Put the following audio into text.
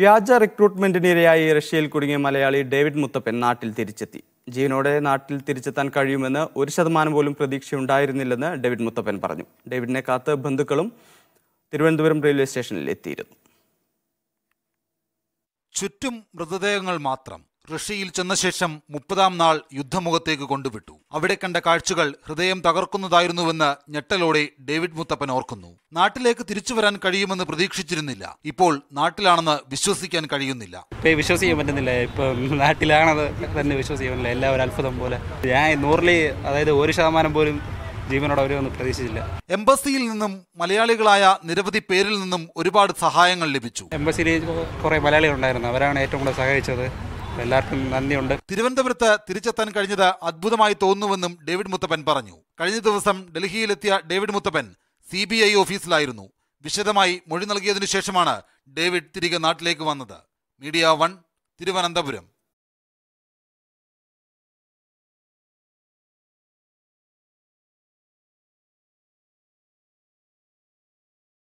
വ്യാജ റിക്രൂട്ട്മെന്റിനിരയായി റഷ്യയിൽ കുടുങ്ങിയ മലയാളി ഡേവിഡ് മുത്തപ്പൻ നാട്ടിൽ തിരിച്ചെത്തി ജീവനോടെ നാട്ടിൽ തിരിച്ചെത്താൻ കഴിയുമെന്ന് ഒരു ശതമാനം പോലും പ്രതീക്ഷയുണ്ടായിരുന്നില്ലെന്ന് ഡേവിഡ് മുത്തപ്പൻ പറഞ്ഞു ഡേവിഡിനെ കാത്ത് ബന്ധുക്കളും തിരുവനന്തപുരം റെയിൽവേ സ്റ്റേഷനിൽ എത്തിയിരുന്നു ചുറ്റും മൃതദേഹങ്ങൾ മാത്രം റഷ്യയിൽ ചെന്ന ശേഷം മുപ്പതാം നാൾ യുദ്ധമുഖത്തേക്ക് കൊണ്ടുവിട്ടു അവിടെ കണ്ട കാഴ്ചകൾ ഹൃദയം തകർക്കുന്നതായിരുന്നുവെന്ന് ഞെട്ടലോടെ ഡേവിഡ് മുത്തപ്പൻ ഓർക്കുന്നു നാട്ടിലേക്ക് തിരിച്ചു വരാൻ കഴിയുമെന്ന് പ്രതീക്ഷിച്ചിരുന്നില്ല ഇപ്പോൾ നാട്ടിലാണെന്ന് വിശ്വസിക്കാൻ കഴിയുന്നില്ല വിശ്വസിക്കാൻ പറ്റുന്നില്ല ഇപ്പൊ നാട്ടിലാണെന്ന് തന്നെ വിശ്വസിക്കാൻ പറ്റില്ല എല്ലാം ഒരു അത്ഭുതം പോലെ ഞാൻ നൂറിൽ അതായത് ഒരു ശതമാനം പോലും ജീവനോട് അവരൊന്നും പ്രതീക്ഷിച്ചില്ല എംബസിയിൽ നിന്നും മലയാളികളായ നിരവധി പേരിൽ നിന്നും ഒരുപാട് സഹായങ്ങൾ ലഭിച്ചു എംബസിയിൽ കുറേ മലയാളികൾ ഉണ്ടായിരുന്നു അവരാണ് ഏറ്റവും കൂടുതൽ സഹായിച്ചത് എല്ലാവർക്കും നന്ദിയുണ്ട് തിരുവനന്തപുരത്ത് തിരിച്ചെത്താൻ കഴിഞ്ഞത് അത്ഭുതമായി തോന്നുന്നുവെന്നും ഡേവിഡ് മുത്തപ്പൻ പറഞ്ഞു കഴിഞ്ഞ ദിവസം ഡൽഹിയിലെത്തിയ David Muthappan C B I ഓഫീസിലായിരുന്നു വിശദമായി മൊഴി നൽകിയതിനു ശേഷമാണ് ഡേവിഡ് തിരികെ നാട്ടിലേക്ക് വന്നത് മീഡിയ വൺ തിരുവനന്തപുരം